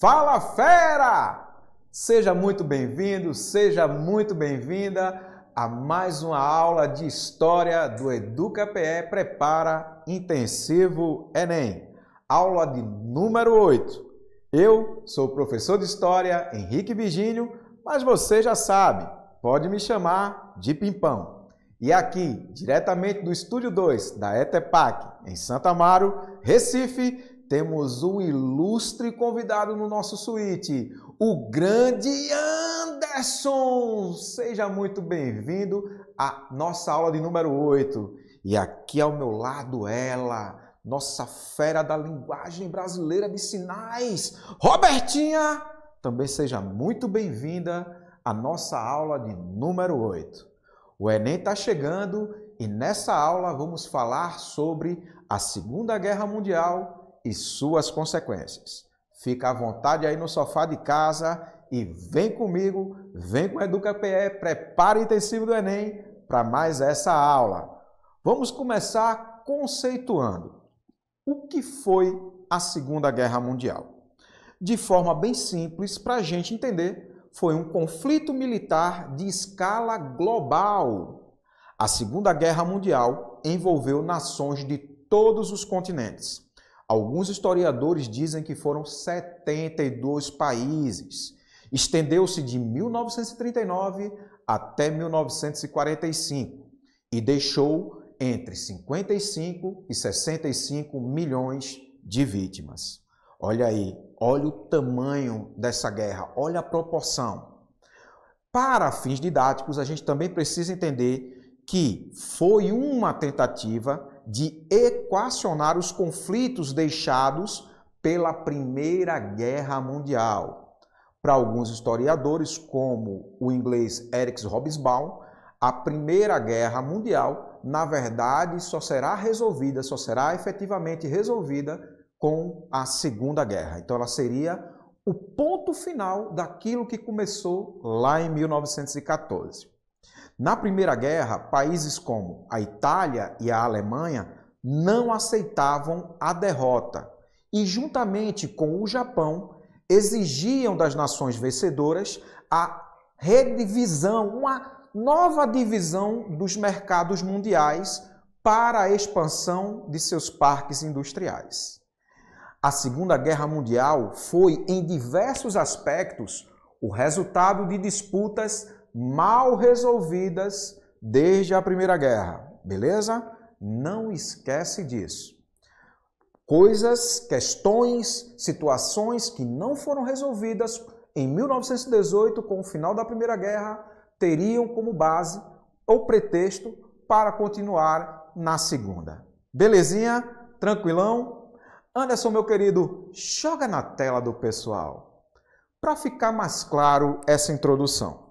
Fala Fera! Seja muito bem-vindo, seja muito bem-vinda a mais uma aula de história do EducaPE Prepara Intensivo Enem. Aula de número 8. Eu sou o professor de história Henrique Virgínio, mas você já sabe, pode me chamar de Pimpão. E aqui, diretamente do estúdio 2 da ETEPAC, em Santa Amaro, Recife, temos um ilustre convidado no nosso suíte, o grande Anderson. Seja muito bem-vindo à nossa aula de número 8. E aqui ao meu lado ela, nossa fera da linguagem brasileira de sinais, Robertinha. Também seja muito bem-vinda à nossa aula de número 8. O Enem está chegando e nessa aula vamos falar sobre a Segunda Guerra Mundial e suas consequências. Fica à vontade aí no sofá de casa e vem comigo, vem com a EducaPE, prepara intensivo do Enem para mais essa aula. Vamos começar conceituando o que foi a Segunda Guerra Mundial. De forma bem simples, para a gente entender, foi um conflito militar de escala global. A Segunda Guerra Mundial envolveu nações de todos os continentes. Alguns historiadores dizem que foram 72 países. Estendeu-se de 1939 até 1945 e deixou entre 55 e 65 milhões de vítimas. Olha aí, olha o tamanho dessa guerra, olha a proporção. Para fins didáticos, a gente também precisa entender que foi uma tentativa de equacionar os conflitos deixados pela Primeira Guerra Mundial. Para alguns historiadores, como o inglês Eric Hobsbawm, a Primeira Guerra Mundial, na verdade, só será resolvida, só será efetivamente resolvida com a Segunda Guerra. Então, ela seria o ponto final daquilo que começou lá em 1914. Na Primeira Guerra, países como a Itália e a Alemanha não aceitavam a derrota e, juntamente com o Japão, exigiam das nações vencedoras a redivisão, uma nova divisão dos mercados mundiais para a expansão de seus parques industriais. A Segunda Guerra Mundial foi, em diversos aspectos, o resultado de disputas mal resolvidas desde a Primeira Guerra, beleza? Não esquece disso. Coisas, questões, situações que não foram resolvidas em 1918, com o final da Primeira Guerra, teriam como base ou pretexto para continuar na segunda. Belezinha? Tranquilão? Anderson, meu querido, joga na tela do pessoal para ficar mais claro essa introdução.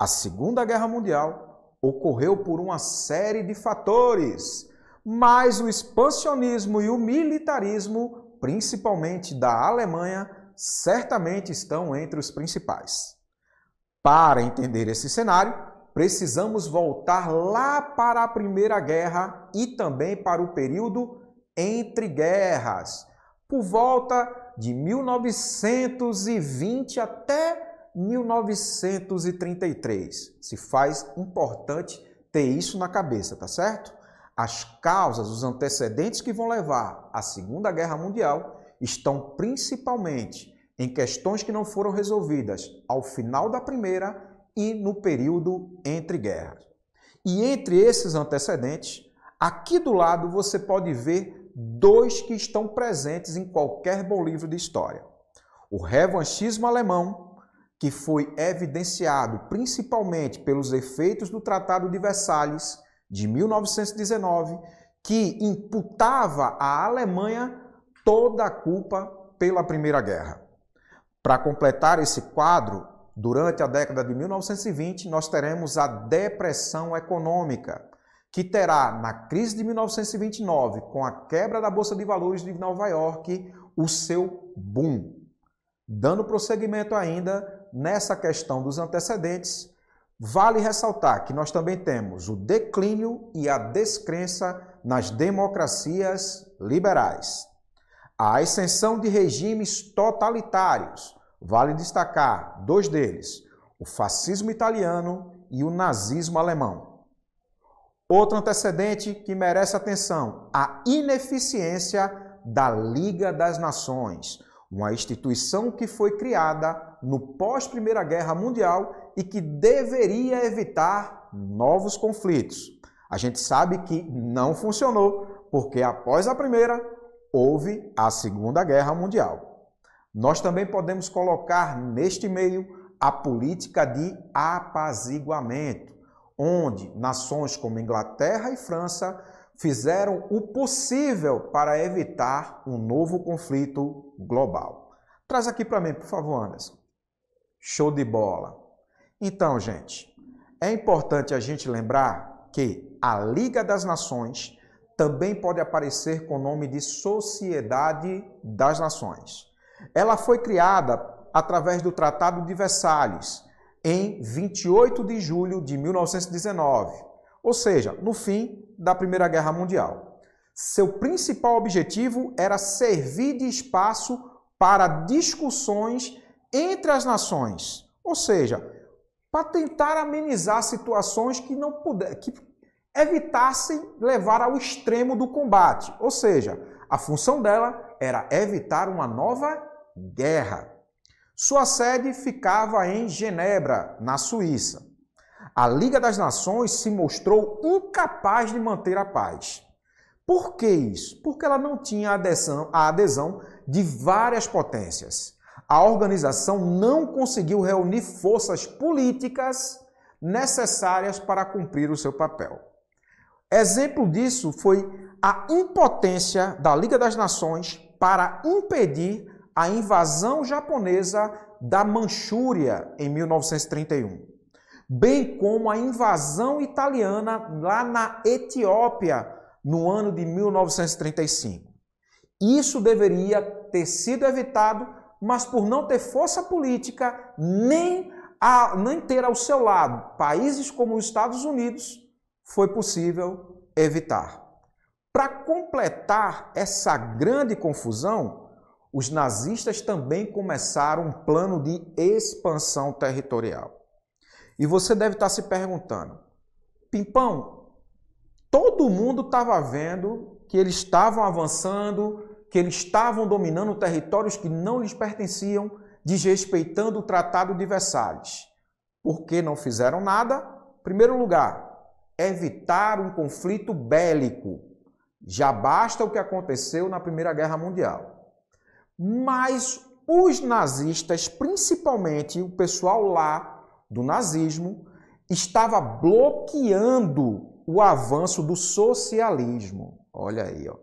A Segunda Guerra Mundial ocorreu por uma série de fatores, mas o expansionismo e o militarismo, principalmente da Alemanha, certamente estão entre os principais. Para entender esse cenário, precisamos voltar lá para a Primeira Guerra e também para o período entre guerras, por volta de 1920 até 1933. Se faz importante ter isso na cabeça, tá certo? As causas, os antecedentes que vão levar à Segunda Guerra Mundial estão principalmente em questões que não foram resolvidas ao final da Primeira e no período entre guerras. E entre esses antecedentes, aqui do lado você pode ver dois que estão presentes em qualquer bom livro de história: o revanchismo alemão que foi evidenciado principalmente pelos efeitos do Tratado de Versalhes de 1919, que imputava à Alemanha toda a culpa pela Primeira Guerra. Para completar esse quadro, durante a década de 1920, nós teremos a depressão econômica, que terá na crise de 1929, com a quebra da Bolsa de Valores de Nova York, o seu boom. Dando prosseguimento ainda, nessa questão dos antecedentes, vale ressaltar que nós também temos o declínio e a descrença nas democracias liberais. A ascensão de regimes totalitários, vale destacar dois deles, o fascismo italiano e o nazismo alemão. Outro antecedente que merece atenção, a ineficiência da Liga das Nações, uma instituição que foi criada no pós Primeira Guerra Mundial e que deveria evitar novos conflitos. A gente sabe que não funcionou, porque após a primeira houve a Segunda Guerra Mundial. Nós também podemos colocar neste meio a política de apaziguamento, onde nações como Inglaterra e França fizeram o possível para evitar um novo conflito global. Traz aqui para mim, por favor, Anderson. Show de bola. Então, gente, é importante a gente lembrar que a Liga das Nações também pode aparecer com o nome de Sociedade das Nações. Ela foi criada através do Tratado de Versalhes em 28 de julho de 1919, ou seja, no fim da Primeira Guerra Mundial. Seu principal objetivo era servir de espaço para discussões entre as nações. Ou seja, para tentar amenizar situações que não puder, que evitassem levar ao extremo do combate. Ou seja, a função dela era evitar uma nova guerra. Sua sede ficava em Genebra, na Suíça. A Liga das Nações se mostrou incapaz de manter a paz. Por que isso? Porque ela não tinha adesão, a adesão de várias potências a organização não conseguiu reunir forças políticas necessárias para cumprir o seu papel. Exemplo disso foi a impotência da Liga das Nações para impedir a invasão japonesa da Manchúria em 1931, bem como a invasão italiana lá na Etiópia no ano de 1935. Isso deveria ter sido evitado mas por não ter força política, nem, a, nem ter ao seu lado países como os Estados Unidos, foi possível evitar. Para completar essa grande confusão, os nazistas também começaram um plano de expansão territorial. E você deve estar tá se perguntando, Pimpão, todo mundo estava vendo que eles estavam avançando que eles estavam dominando territórios que não lhes pertenciam, desrespeitando o Tratado de Versalhes. Por que não fizeram nada? Em primeiro lugar, evitar um conflito bélico. Já basta o que aconteceu na Primeira Guerra Mundial. Mas os nazistas, principalmente o pessoal lá do nazismo, estava bloqueando o avanço do socialismo. Olha aí, ó.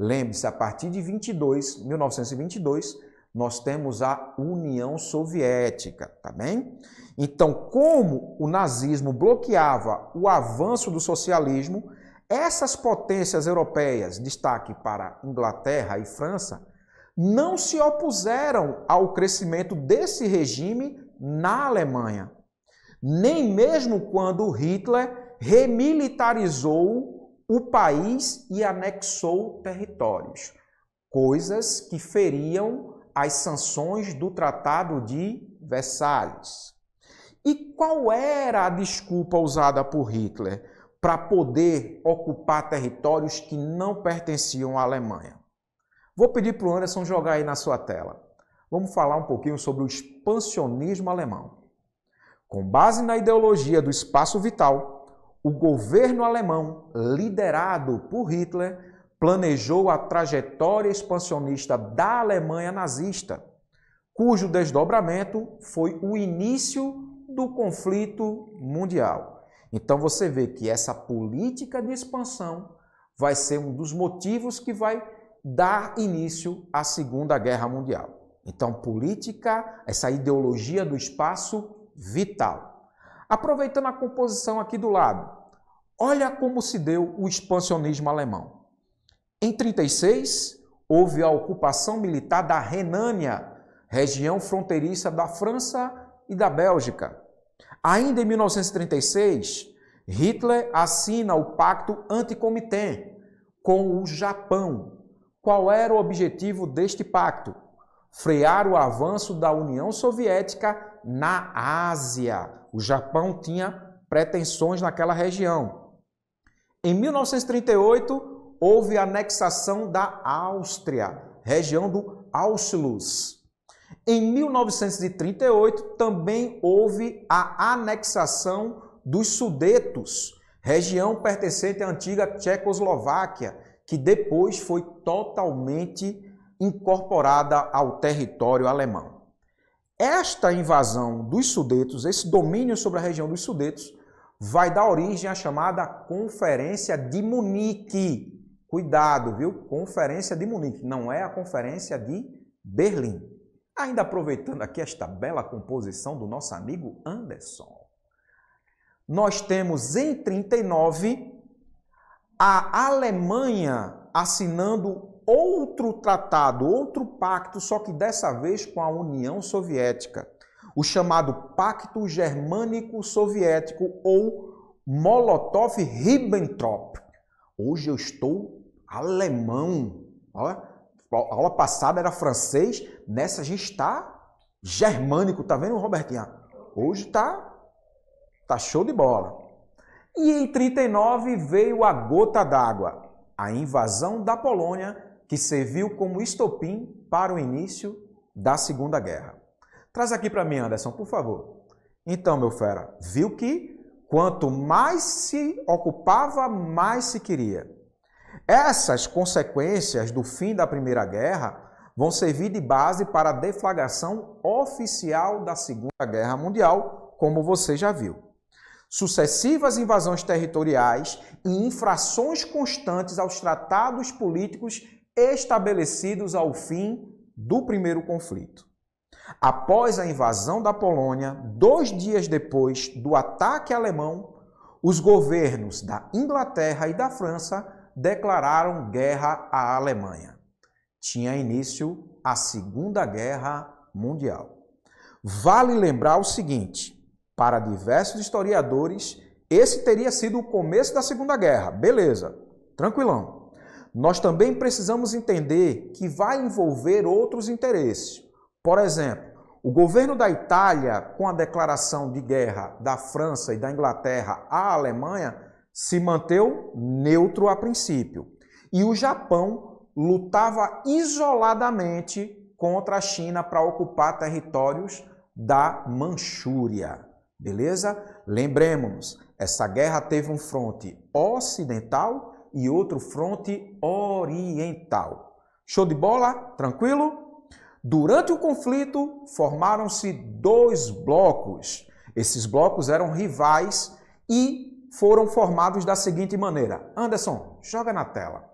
Lembre-se, a partir de 22, 1922, nós temos a União Soviética, tá bem? Então, como o nazismo bloqueava o avanço do socialismo, essas potências europeias, destaque para Inglaterra e França, não se opuseram ao crescimento desse regime na Alemanha, nem mesmo quando Hitler remilitarizou o país e anexou territórios, coisas que feriam as sanções do Tratado de Versalhes. E qual era a desculpa usada por Hitler para poder ocupar territórios que não pertenciam à Alemanha? Vou pedir para o Anderson jogar aí na sua tela. Vamos falar um pouquinho sobre o expansionismo alemão. Com base na ideologia do espaço vital, o governo alemão, liderado por Hitler, planejou a trajetória expansionista da Alemanha nazista, cujo desdobramento foi o início do conflito mundial. Então você vê que essa política de expansão vai ser um dos motivos que vai dar início à Segunda Guerra Mundial. Então, política, essa ideologia do espaço vital. Aproveitando a composição aqui do lado, olha como se deu o expansionismo alemão. Em 36 houve a ocupação militar da Renânia, região fronteiriça da França e da Bélgica. Ainda em 1936, Hitler assina o Pacto Anticomitê com o Japão. Qual era o objetivo deste pacto? Frear o avanço da União Soviética na Ásia. O Japão tinha pretensões naquela região. Em 1938, houve a anexação da Áustria, região do Auschwitz. Em 1938, também houve a anexação dos Sudetos, região pertencente à antiga Tchecoslováquia, que depois foi totalmente incorporada ao território alemão. Esta invasão dos Sudetos, esse domínio sobre a região dos Sudetos, vai dar origem à chamada Conferência de Munique. Cuidado, viu? Conferência de Munique, não é a Conferência de Berlim. Ainda aproveitando aqui esta bela composição do nosso amigo Anderson. Nós temos em 39 a Alemanha assinando outro tratado, outro pacto, só que dessa vez com a União Soviética, o chamado Pacto Germânico-Soviético ou Molotov-Ribbentrop. Hoje eu estou alemão. a aula passada era francês, nessa a gente está germânico, tá vendo, Robertinho? Hoje tá, tá show de bola. E em 39 veio a gota d'água, a invasão da Polônia que serviu como estopim para o início da Segunda Guerra. Traz aqui para mim, Anderson, por favor. Então, meu fera, viu que quanto mais se ocupava, mais se queria. Essas consequências do fim da Primeira Guerra vão servir de base para a deflagração oficial da Segunda Guerra Mundial, como você já viu. Sucessivas invasões territoriais e infrações constantes aos tratados políticos estabelecidos ao fim do primeiro conflito. Após a invasão da Polônia, dois dias depois do ataque alemão, os governos da Inglaterra e da França declararam guerra à Alemanha. Tinha início a Segunda Guerra Mundial. Vale lembrar o seguinte: para diversos historiadores, esse teria sido o começo da Segunda Guerra, beleza, tranquilão nós também precisamos entender que vai envolver outros interesses. Por exemplo, o governo da Itália, com a declaração de guerra da França e da Inglaterra à Alemanha, se manteve neutro a princípio. E o Japão lutava isoladamente contra a China para ocupar territórios da Manchúria. Beleza? Lembremos-nos, essa guerra teve um fronte ocidental e outro fronte oriental. Show de bola? Tranquilo? Durante o conflito, formaram-se dois blocos. Esses blocos eram rivais e foram formados da seguinte maneira. Anderson, joga na tela.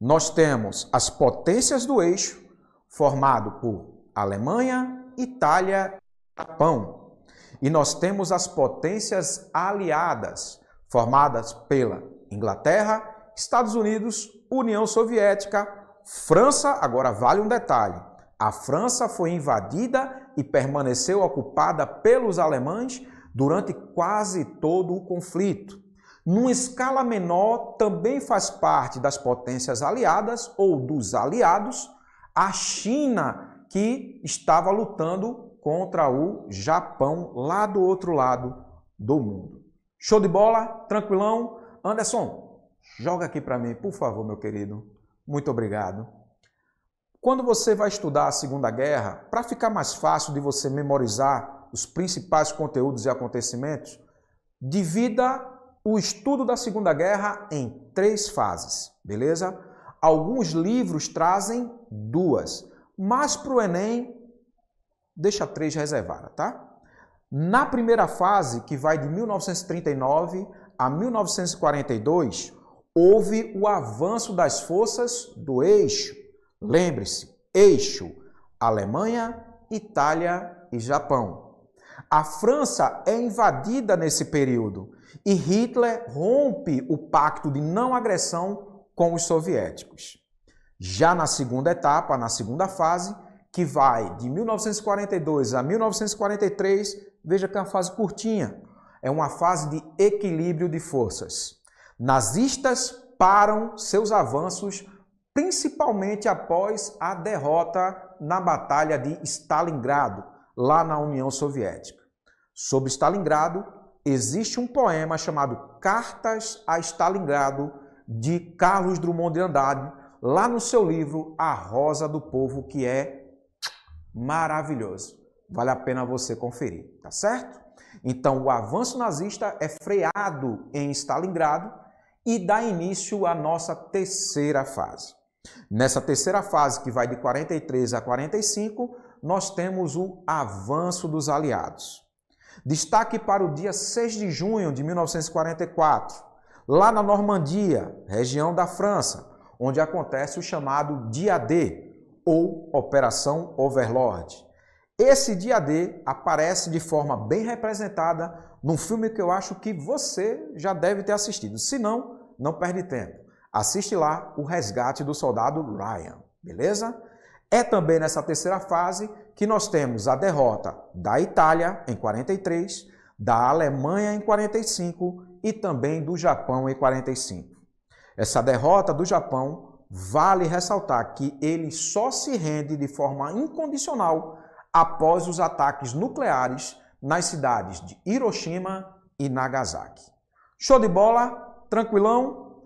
Nós temos as potências do eixo, formado por Alemanha, Itália e Japão. E nós temos as potências aliadas, formadas pela Inglaterra, Estados Unidos, União Soviética, França. Agora vale um detalhe: a França foi invadida e permaneceu ocupada pelos alemães durante quase todo o conflito. Numa escala menor, também faz parte das potências aliadas ou dos aliados a China, que estava lutando contra o Japão lá do outro lado do mundo. Show de bola? Tranquilão? Anderson, joga aqui para mim, por favor, meu querido. Muito obrigado. Quando você vai estudar a Segunda Guerra, para ficar mais fácil de você memorizar os principais conteúdos e acontecimentos, divida o estudo da Segunda Guerra em três fases, beleza? Alguns livros trazem duas, mas para o Enem, deixa três reservada, tá? Na primeira fase, que vai de 1939 a 1942, houve o avanço das forças do eixo. Lembre-se, eixo Alemanha, Itália e Japão. A França é invadida nesse período e Hitler rompe o pacto de não agressão com os soviéticos. Já na segunda etapa, na segunda fase, que vai de 1942 a 1943, Veja que é uma fase curtinha. É uma fase de equilíbrio de forças. Nazistas param seus avanços principalmente após a derrota na Batalha de Stalingrado, lá na União Soviética. Sobre Stalingrado, existe um poema chamado Cartas a Stalingrado, de Carlos Drummond de Andrade, lá no seu livro A Rosa do Povo, que é maravilhoso. Vale a pena você conferir, tá certo? Então, o avanço nazista é freado em Stalingrado e dá início à nossa terceira fase. Nessa terceira fase, que vai de 43 a 45, nós temos o avanço dos aliados. Destaque para o dia 6 de junho de 1944, lá na Normandia, região da França, onde acontece o chamado Dia D, ou Operação Overlord. Esse dia D aparece de forma bem representada num filme que eu acho que você já deve ter assistido. Se não, não perde tempo. Assiste lá O Resgate do Soldado Ryan, beleza? É também nessa terceira fase que nós temos a derrota da Itália em 43, da Alemanha em 45 e também do Japão em 45. Essa derrota do Japão vale ressaltar que ele só se rende de forma incondicional após os ataques nucleares nas cidades de Hiroshima e Nagasaki. Show de bola? Tranquilão?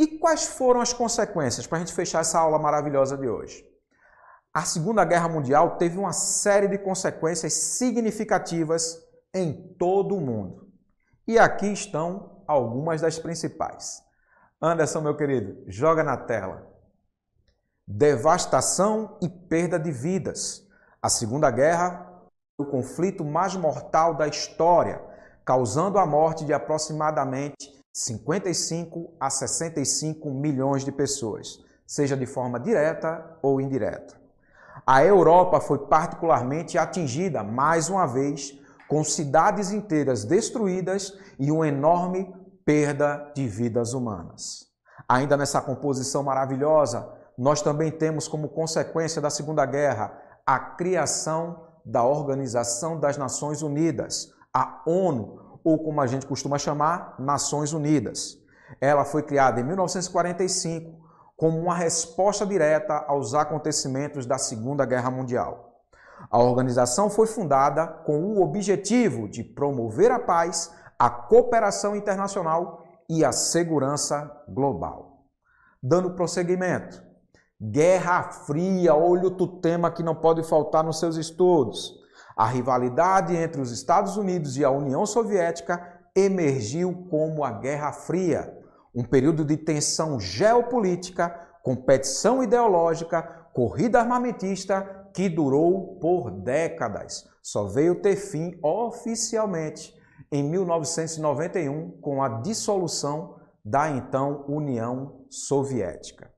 E quais foram as consequências para a gente fechar essa aula maravilhosa de hoje? A Segunda Guerra Mundial teve uma série de consequências significativas em todo o mundo. E aqui estão algumas das principais. Anderson, meu querido, joga na tela. Devastação e perda de vidas. A Segunda Guerra foi o conflito mais mortal da história, causando a morte de aproximadamente 55 a 65 milhões de pessoas, seja de forma direta ou indireta. A Europa foi particularmente atingida mais uma vez, com cidades inteiras destruídas e uma enorme perda de vidas humanas. Ainda nessa composição maravilhosa, nós também temos como consequência da Segunda Guerra a criação da Organização das Nações Unidas, a ONU, ou como a gente costuma chamar, Nações Unidas. Ela foi criada em 1945 como uma resposta direta aos acontecimentos da Segunda Guerra Mundial. A organização foi fundada com o objetivo de promover a paz, a cooperação internacional e a segurança global. Dando prosseguimento, Guerra fria, olho do tema que não pode faltar nos seus estudos. A rivalidade entre os Estados Unidos e a União Soviética emergiu como a Guerra Fria, um período de tensão geopolítica, competição ideológica, corrida armamentista que durou por décadas. Só veio ter fim oficialmente em 1991 com a dissolução da então União Soviética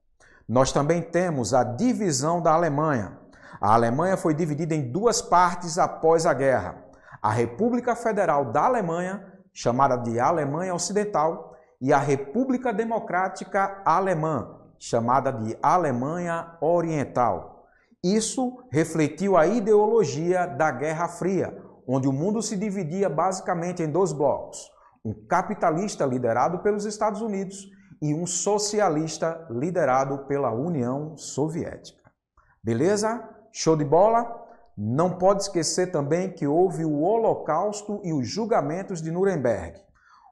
nós também temos a divisão da Alemanha. A Alemanha foi dividida em duas partes após a guerra: a República Federal da Alemanha, chamada de Alemanha Ocidental, e a República Democrática Alemã, chamada de Alemanha Oriental. Isso refletiu a ideologia da Guerra Fria, onde o mundo se dividia basicamente em dois blocos: um capitalista liderado pelos Estados Unidos e um socialista liderado pela União Soviética. Beleza? Show de bola? Não pode esquecer também que houve o Holocausto e os julgamentos de Nuremberg.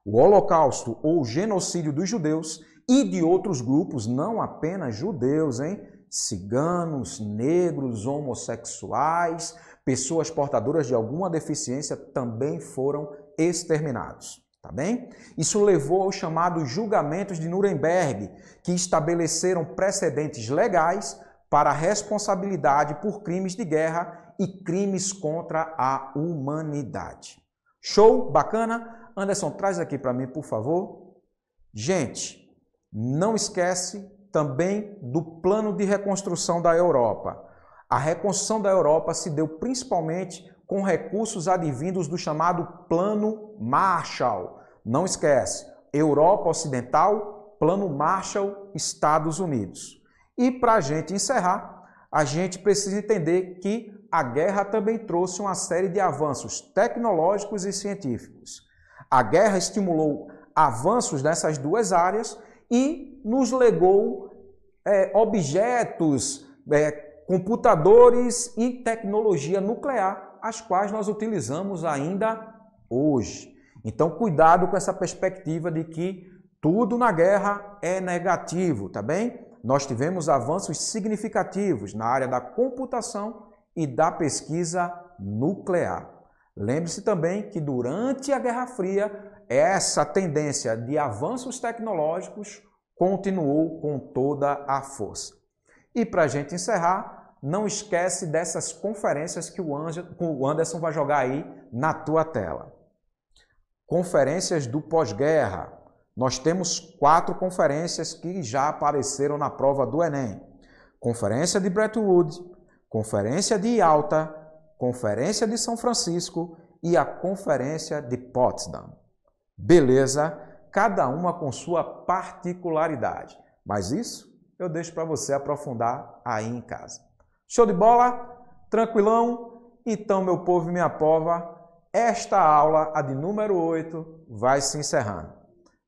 O Holocausto ou genocídio dos judeus e de outros grupos, não apenas judeus, hein? Ciganos, negros, homossexuais, pessoas portadoras de alguma deficiência também foram exterminados. Tá bem? Isso levou aos chamados julgamentos de Nuremberg, que estabeleceram precedentes legais para responsabilidade por crimes de guerra e crimes contra a humanidade. Show? Bacana? Anderson, traz aqui para mim, por favor. Gente, não esquece também do plano de reconstrução da Europa. A reconstrução da Europa se deu principalmente com recursos advindos do chamado Plano Marshall, não esquece, Europa Ocidental, Plano Marshall, Estados Unidos. E para a gente encerrar, a gente precisa entender que a guerra também trouxe uma série de avanços tecnológicos e científicos. A guerra estimulou avanços nessas duas áreas e nos legou é, objetos, é, computadores e tecnologia nuclear, as quais nós utilizamos ainda hoje. Então, cuidado com essa perspectiva de que tudo na guerra é negativo, tá bem? Nós tivemos avanços significativos na área da computação e da pesquisa nuclear. Lembre-se também que durante a Guerra Fria, essa tendência de avanços tecnológicos continuou com toda a força. E para a gente encerrar, não esquece dessas conferências que o Anderson vai jogar aí na tua tela. Conferências do pós-guerra. Nós temos quatro conferências que já apareceram na prova do Enem: Conferência de Bretton Woods, Conferência de Alta, Conferência de São Francisco e a Conferência de Potsdam. Beleza? Cada uma com sua particularidade. Mas isso eu deixo para você aprofundar aí em casa. Show de bola? Tranquilão? Então, meu povo e minha pova, esta aula, a de número 8, vai se encerrando.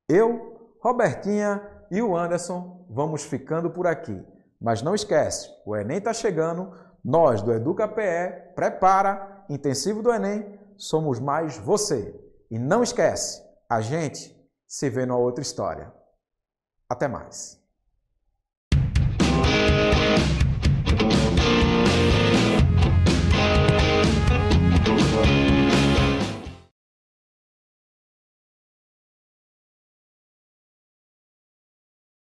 Eu, Robertinha e o Anderson vamos ficando por aqui. Mas não esquece, o Enem está chegando, nós do Educa PE, prepara, intensivo do Enem, somos mais você. E não esquece, a gente se vê numa outra história. Até mais.